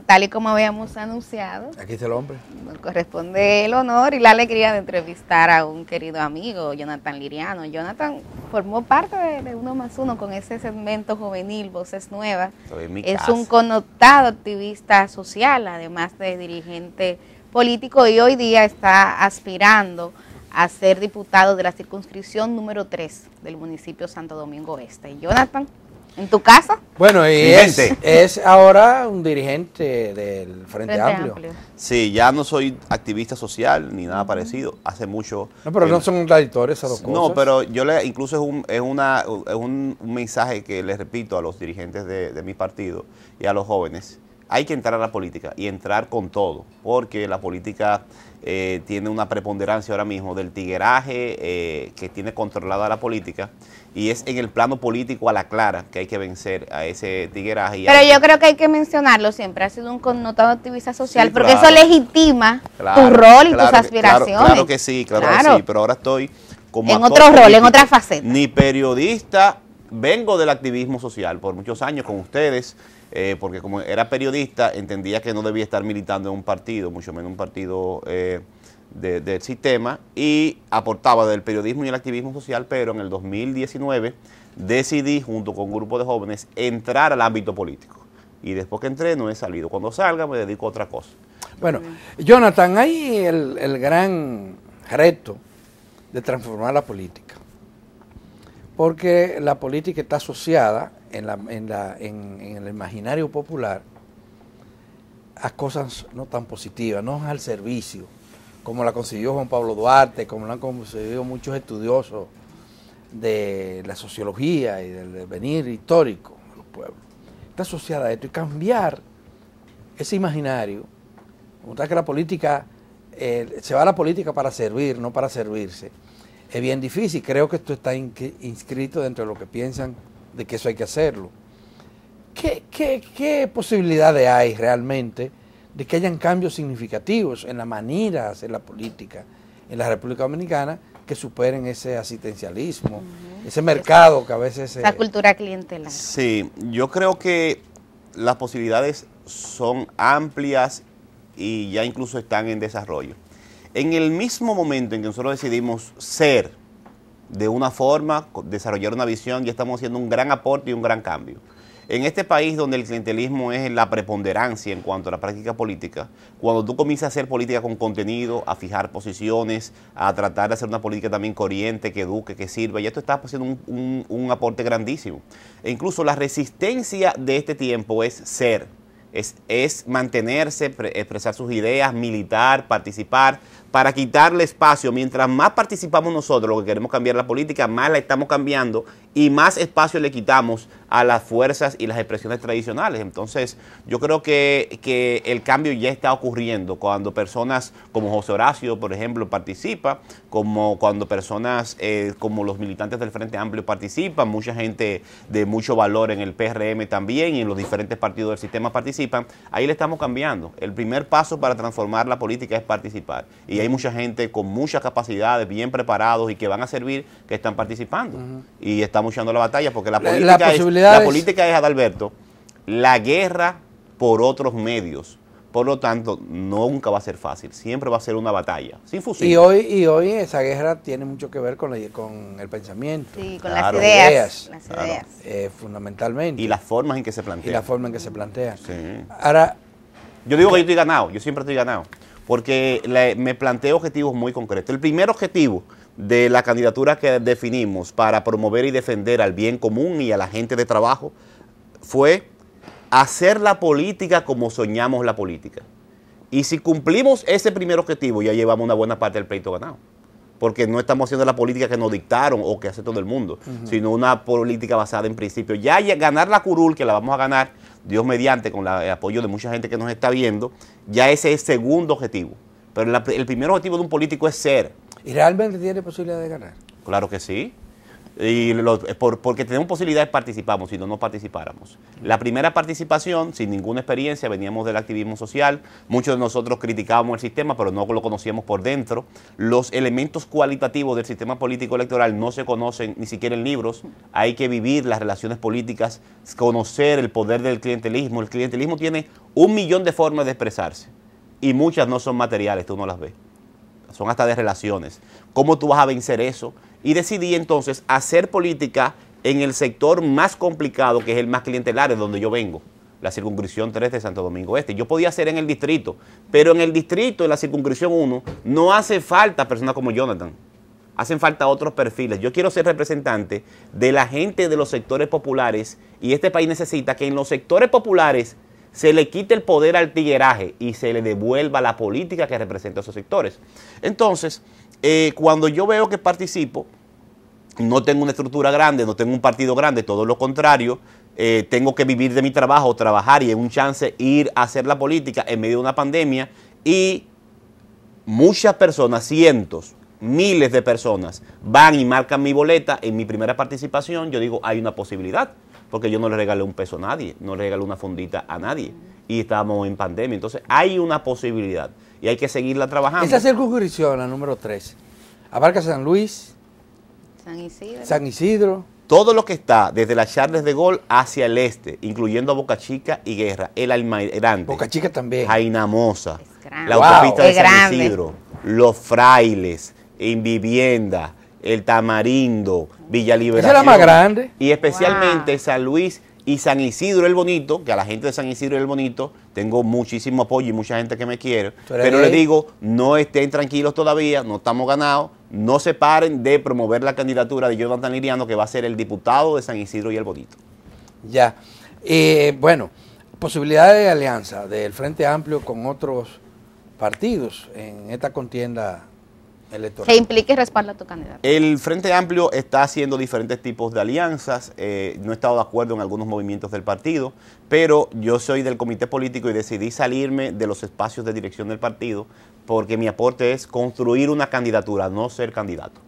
tal y como habíamos anunciado. Aquí está el hombre. Nos corresponde el honor y la alegría de entrevistar a un querido amigo, Jonathan Liriano. Jonathan formó parte de, Uno más Uno con ese segmento juvenil, Voces Nuevas. es un connotado activista social, además de dirigente político, y hoy día está aspirando a ser diputado de la circunscripción número 3 del municipio Santo Domingo Este. Jonathan, ¿En tu casa? Bueno, y es, ahora un dirigente del Frente, Amplio. Sí, ya no soy activista social ni nada parecido. Hace mucho. No, pero no son traidores a los No, pero yo le. Incluso es, un, es una, es un, un mensaje que le repito a los dirigentes de, de mi partido y a los jóvenes hay que entrar a la política y entrar con todo, porque la política eh, tiene una preponderancia ahora mismo del tigueraje eh, que tiene controlada la política y es en el plano político a la clara que hay que vencer a ese tigueraje. Pero yo creo que hay que mencionarlo siempre, ha sido un connotado activista social porque eso legitima tu rol y tus aspiraciones. Claro, que sí, claro, que sí, pero ahora estoy como... En otro rol, en otra faceta. Ni periodista, vengo del activismo social por muchos años con ustedes. Eh, porque como era periodista, entendía que no debía estar militando en un partido, mucho menos un partido eh, del sistema, y aportaba del periodismo y el activismo social, pero en el 2019 decidí, junto con un grupo de jóvenes, entrar al ámbito político. Y después que entré, no he salido. Cuando salga, me dedico a otra cosa. Bueno, Jonathan, hay el, el gran reto de transformar la política, porque la política está asociada en, el imaginario popular a cosas no tan positivas, no al servicio, como la consiguió Juan Pablo Duarte, como la han conseguido muchos estudiosos de la sociología y del devenir histórico de los pueblos. Está asociada a esto y cambiar ese imaginario, mostrar que la política, eh, se va a la política para servir, no para servirse, es bien difícil. Creo que esto está inscrito dentro de lo que piensan de que eso hay que hacerlo. ¿Qué, posibilidades hay realmente de que hayan cambios significativos en la manera de hacer la política en la República Dominicana que superen ese asistencialismo, ese mercado que a veces... La cultura clientelar. Sí, yo creo que las posibilidades son amplias y ya incluso están en desarrollo. En el mismo momento en que nosotros decidimos ser de una forma, desarrollar una visión y estamos haciendo un gran aporte y un gran cambio. En este país donde el clientelismo es la preponderancia en cuanto a la práctica política, cuando tú comienzas a hacer política con contenido, a fijar posiciones, a tratar de hacer una política también corriente, que eduque, que sirva, ya esto está haciendo un, un, aporte grandísimo. E incluso la resistencia de este tiempo es ser, es, es mantenerse, expresar sus ideas, militar, participar para quitarle espacio. Mientras más participamos nosotros, lo que queremos cambiar la política, más la estamos cambiando y más espacio le quitamos a las fuerzas y las expresiones tradicionales. Entonces, yo creo que, que el cambio ya está ocurriendo cuando personas como José Horacio, por ejemplo, participa, como cuando personas eh, como los militantes del Frente Amplio participan, mucha gente de mucho valor en el PRM también y en los diferentes partidos del sistema participan, ahí le estamos cambiando. El primer paso para transformar la política es participar. Y hay mucha gente con muchas capacidades, bien preparados y que van a servir, que están participando. Y estamos luchando la batalla porque la, política, es, Adalberto, la guerra por otros medios. Por lo tanto, nunca va a ser fácil, siempre va a ser una batalla, sin fusil. Y hoy, esa guerra tiene mucho que ver con, el pensamiento. Sí, con las ideas. Las ideas. Eh, fundamentalmente. Y las formas en que se plantea. Y la forma en que se plantea. Ahora... Yo digo que yo estoy ganado, yo siempre estoy ganado porque me planteé objetivos muy concretos. El primer objetivo de la candidatura que definimos para promover y defender al bien común y a la gente de trabajo fue hacer la política como soñamos la política. Y si cumplimos ese primer objetivo, ya llevamos una buena parte del pleito ganado. Porque no estamos haciendo la política que nos dictaron o que hace todo el mundo, sino una política basada en principios. Ya ganar la curul, que la vamos a ganar, Dios mediante, con el apoyo de mucha gente que nos está viendo, ya ese es el segundo objetivo. Pero el primer objetivo de un político es ser. ¿Y realmente tiene posibilidad de ganar? Claro que sí. Y porque tenemos posibilidades participamos, si no, no participáramos. La primera participación, sin ninguna experiencia, veníamos del activismo social, muchos de nosotros criticábamos el sistema, pero no lo conocíamos por dentro. Los elementos cualitativos del sistema político electoral no se conocen ni siquiera en libros, hay que vivir las relaciones políticas, conocer el poder del clientelismo. El clientelismo tiene un millón de formas de expresarse y muchas no son materiales, tú no las ves, son hasta de relaciones. ¿Cómo tú vas a vencer eso? y decidí entonces hacer política en el sector más complicado, que es el más clientelar, de donde yo vengo, la circunscripción 3 de Santo Domingo Este. Yo podía hacer en el distrito, pero en el distrito, en la circunscripción 1, no hace falta personas como Jonathan. Hacen falta otros perfiles. Yo quiero ser representante de la gente de los sectores populares y este país necesita que en los sectores populares se le quite el poder al tigueraje y se le devuelva la política que representa a esos sectores. Entonces, eh, cuando yo veo que participo, no tengo una estructura grande, no tengo un partido grande, todo lo contrario, eh, tengo que vivir de mi trabajo, trabajar y en un chance ir a hacer la política en medio de una pandemia y muchas personas, cientos, miles de personas van y marcan mi boleta en mi primera participación, yo digo, hay una posibilidad porque yo no le regalé un peso a nadie, no le regalé una fondita a nadie. Y estábamos en pandemia. Entonces hay una posibilidad y hay que seguirla trabajando. Esa circunscripción, la número 3, abarca San Luis, San Isidro. Todo lo que está desde las Charles de Gol hacia el este, incluyendo a Boca Chica y Guerra, el Almirante. Boca Chica también. Jainamosa, la autopista de San Isidro, Los Frailes, en vivienda, el Tamarindo, Villa Liberación. más grande. Y especialmente San Luis y San Isidro el Bonito, que a la gente de San Isidro el Bonito tengo muchísimo apoyo y mucha gente que me quiere. Pero les digo, no estén tranquilos todavía, no estamos ganados, no se paren de promover la candidatura de Jonathan taniriano que va a ser el diputado de San Isidro y el Bonito. Ya. Y eh, bueno, posibilidades de alianza del Frente Amplio con otros partidos en esta contienda ¿Se implique y respalda tu candidato. El Frente Amplio está haciendo diferentes tipos de alianzas. Eh, no he estado de acuerdo en algunos movimientos del partido, pero yo soy del comité político y decidí salirme de los espacios de dirección del partido porque mi aporte es construir una candidatura, no ser candidato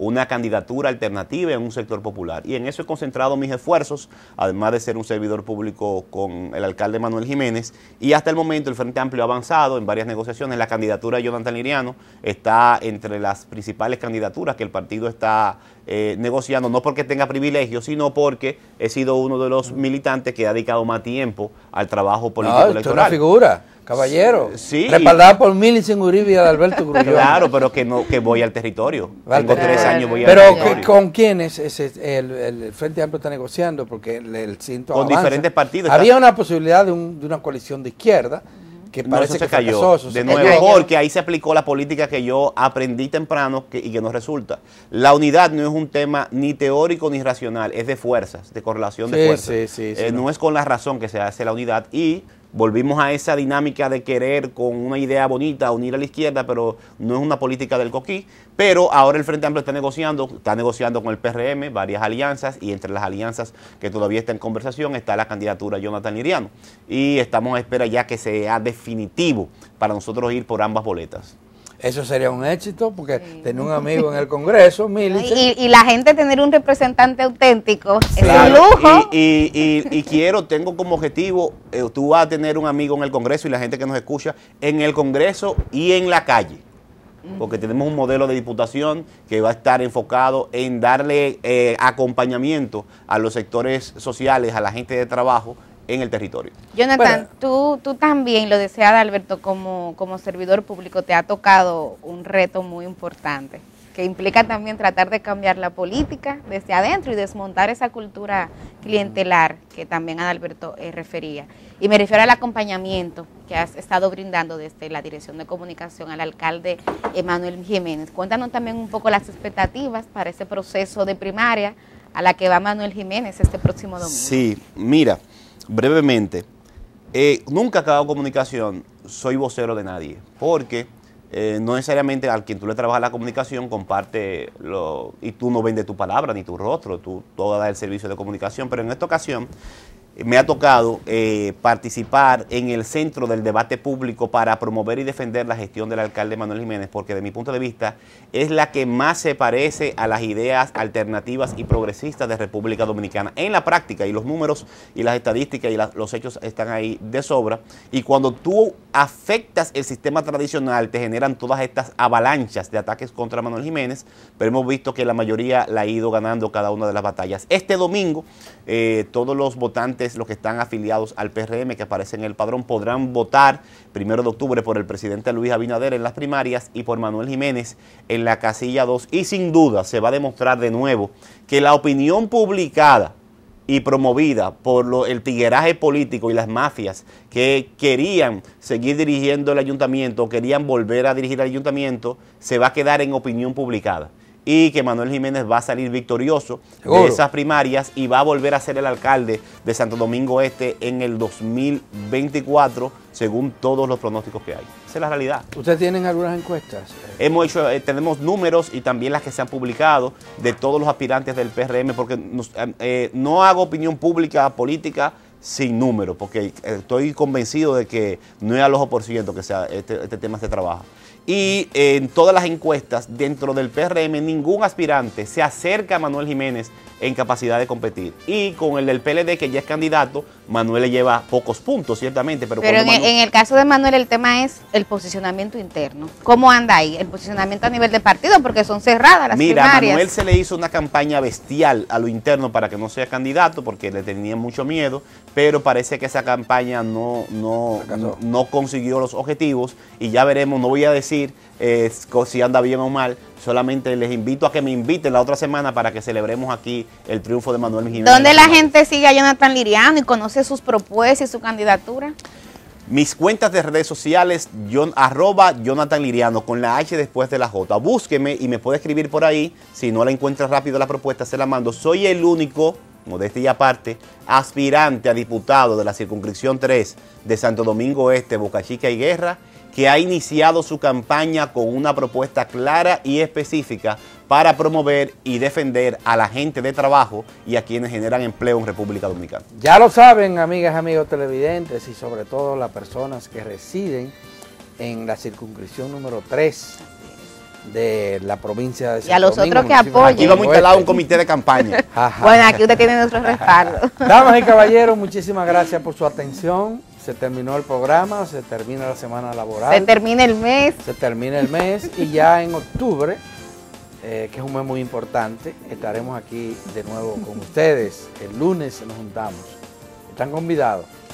una candidatura alternativa en un sector popular. Y en eso he concentrado mis esfuerzos, además de ser un servidor público con el alcalde Manuel Jiménez. Y hasta el momento el Frente Amplio ha avanzado en varias negociaciones. La candidatura de Jonathan Liriano está entre las principales candidaturas que el partido está eh, negociando, no porque tenga privilegios, sino porque he sido uno de los militantes que ha dedicado más tiempo al trabajo político ah, electoral. Es una figura. Caballero, sí. respaldada por Millicent Uribe y Alberto Grullón. Claro, pero que no que voy al territorio. Tengo tres años voy pero al territorio. Pero con quiénes el, el, Frente Amplio está negociando, porque el, cinto Con diferentes partidos. Había una posibilidad de, una coalición de izquierda, que parece eso que se cayó. de nuevo, porque ahí se aplicó la política que yo aprendí temprano y que nos resulta. La unidad no es un tema ni teórico ni racional, es de fuerzas, de correlación de fuerzas. Eh, no es con la razón que se hace la unidad y Volvimos a esa dinámica de querer con una idea bonita unir a la izquierda, pero no es una política del coquí. Pero ahora el Frente Amplio está negociando, está negociando con el PRM varias alianzas y entre las alianzas que todavía está en conversación está la candidatura Jonathan Liriano. Y estamos a espera ya que sea definitivo para nosotros ir por ambas boletas. Eso sería un éxito porque tener un amigo en el Congreso, Milice. Y, la gente tener un representante auténtico es un lujo. Y, quiero, tengo como objetivo, eh, tú vas a tener un amigo en el Congreso y la gente que nos escucha en el Congreso y en la calle. Porque tenemos un modelo de diputación que va a estar enfocado en darle eh, acompañamiento a los sectores sociales, a la gente de trabajo, en el territorio. Jonathan, tú, también lo deseas, Alberto, como, como servidor público te ha tocado un reto muy importante que implica también tratar de cambiar la política desde adentro y desmontar esa cultura clientelar que también Adalberto eh, refería. Y me refiero al acompañamiento que has estado brindando desde la Dirección de Comunicación al alcalde Emanuel Jiménez. Cuéntanos también un poco las expectativas para ese proceso de primaria a la que va Manuel Jiménez este próximo domingo. Sí, mira, brevemente, eh, nunca acabado comunicación soy vocero de nadie, porque eh, no necesariamente al quien tú le trabajas la comunicación comparte lo, y tú no vendes tu palabra ni tu rostro, tú, toda das el servicio de comunicación, pero en esta ocasión me ha tocado eh, participar en el centro del debate público para promover y defender la gestión del alcalde Manuel Jiménez, porque de mi punto de vista es la que más se parece a las ideas alternativas y progresistas de República Dominicana en la práctica, y los números y las estadísticas y los hechos están ahí de sobra, y cuando tú afectas el sistema tradicional te generan todas estas avalanchas de ataques contra Manuel Jiménez, pero hemos visto que la mayoría la ha ido ganando cada una de las batallas. Este domingo eh, todos los votantes los que están afiliados al PRM, que aparecen en el padrón, podrán votar primero de octubre por el presidente Luis Abinader en las primarias y por Manuel Jiménez en la casilla 2. Y sin duda se va a demostrar de nuevo que la opinión publicada y promovida por el tigueraje político y las mafias que querían seguir dirigiendo el ayuntamiento, querían volver a dirigir el ayuntamiento, se va a quedar en opinión publicada y que Manuel Jiménez va a salir victorioso de esas primarias y va a volver a ser el alcalde de Santo Domingo Este en el 2024, según todos los pronósticos que hay. Esa es la realidad. ¿Ustedes tienen algunas encuestas? Hemos hecho, eh, tenemos números y también las que se han publicado de todos los aspirantes del PRM, porque eh, eh, no hago opinión pública política sin número, porque estoy convencido de que no es al ojo por ciento que sea este, este tema se trabaja. Y eh, en todas las encuestas dentro del PRM, ningún aspirante se acerca a Manuel Jiménez en capacidad de competir. Y con el del PLD, que ya es candidato, Manuel le lleva pocos puntos, ciertamente. Pero, pero en, el caso de Manuel el tema es el posicionamiento interno. ¿Cómo anda ahí? El posicionamiento a nivel de partido, porque son cerradas las Mira, a Manuel se le hizo una campaña bestial a lo interno para que no sea candidato, porque le tenían mucho miedo, pero parece que esa campaña no, no, consiguió los objetivos y ya veremos, no voy a decir eh, si anda bien o mal, Solamente les invito a que me inviten la otra semana para que celebremos aquí el triunfo de Manuel Jiménez. ¿Dónde la gente sigue a Jonathan Liriano y conoce sus propuestas y su candidatura? Mis cuentas de redes sociales, arroba Jonathan Liriano, con la H después de la J. Búsqueme y me puede escribir por ahí. Si no la encuentras rápido la propuesta, se la mando. Soy el único, modestia y aparte, aspirante a diputado de la circunscripción 3 de Santo Domingo Este, Boca Chica y Guerra que ha iniciado su campaña con una propuesta clara y específica para promover y defender a la gente de trabajo y a quienes generan empleo en República Dominicana. Ya lo saben, amigas, amigos televidentes y sobre todo las personas que residen en la circunscripción número 3 de la provincia de San Y a los otros que apoyan. Aquí vamos a instalar un comité de campaña. bueno, aquí usted tiene nuestro respaldo. Damas y caballeros, muchísimas gracias por su atención se terminó el programa, se termina la semana laboral. Se termina el mes. Se termina el mes y ya en octubre, eh, que es un mes muy importante, estaremos aquí de nuevo con ustedes. El lunes nos juntamos. Están convidados.